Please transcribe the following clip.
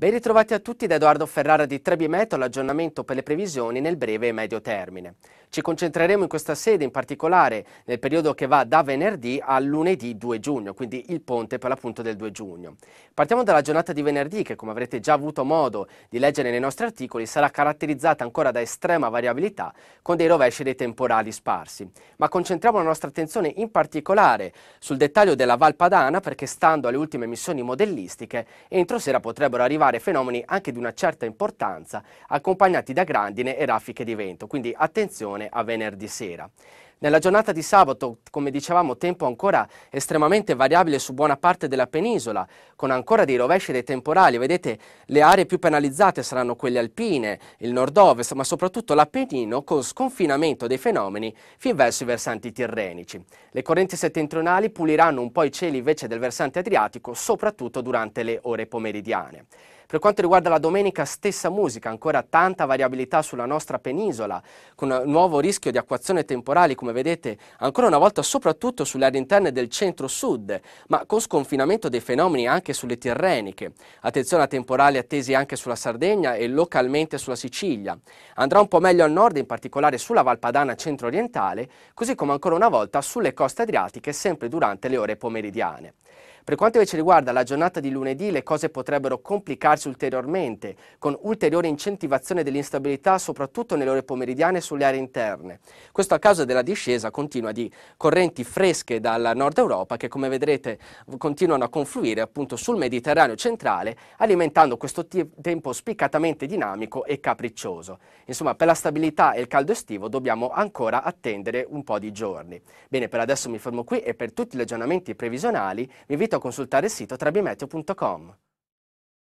Ben ritrovati a tutti da Edoardo Ferrara di Trebimeto l'aggiornamento per le previsioni nel breve e medio termine. Ci concentreremo in questa sede in particolare nel periodo che va da venerdì a lunedì 2 giugno, quindi il ponte per l'appunto del 2 giugno. Partiamo dalla giornata di venerdì che come avrete già avuto modo di leggere nei nostri articoli sarà caratterizzata ancora da estrema variabilità con dei rovesci dei temporali sparsi. Ma concentriamo la nostra attenzione in particolare sul dettaglio della Valpadana perché stando alle ultime missioni modellistiche entro sera potrebbero arrivare fenomeni anche di una certa importanza accompagnati da grandine e raffiche di vento, quindi attenzione riunione a venerdì sera. Nella giornata di sabato, come dicevamo, tempo ancora estremamente variabile su buona parte della penisola, con ancora dei rovesci dei temporali. Vedete, le aree più penalizzate saranno quelle alpine, il nord-ovest, ma soprattutto l'Appennino con sconfinamento dei fenomeni fin verso i versanti tirrenici. Le correnti settentrionali puliranno un po' i cieli invece del versante adriatico, soprattutto durante le ore pomeridiane. Per quanto riguarda la domenica, stessa musica, ancora tanta variabilità sulla nostra penisola, con un nuovo rischio di acquazione temporali come come vedete, ancora una volta soprattutto sulle aree interne del centro-sud, ma con sconfinamento dei fenomeni anche sulle Tirreniche. Attenzione a temporali attesi anche sulla Sardegna e localmente sulla Sicilia. Andrà un po' meglio a nord, in particolare sulla Valpadana centro-orientale, così come ancora una volta sulle coste adriatiche sempre durante le ore pomeridiane. Per quanto invece riguarda la giornata di lunedì, le cose potrebbero complicarsi ulteriormente, con ulteriore incentivazione dell'instabilità soprattutto nelle ore pomeridiane sulle aree interne. Questo a causa della discesa continua di correnti fresche dal nord Europa che come vedrete continuano a confluire appunto sul Mediterraneo centrale, alimentando questo tempo spiccatamente dinamico e capriccioso. Insomma, per la stabilità e il caldo estivo dobbiamo ancora attendere un po' di giorni. Bene, per adesso mi fermo qui e per tutti gli aggiornamenti previsionali vi invito a a consultare il sito trebimeteo.com.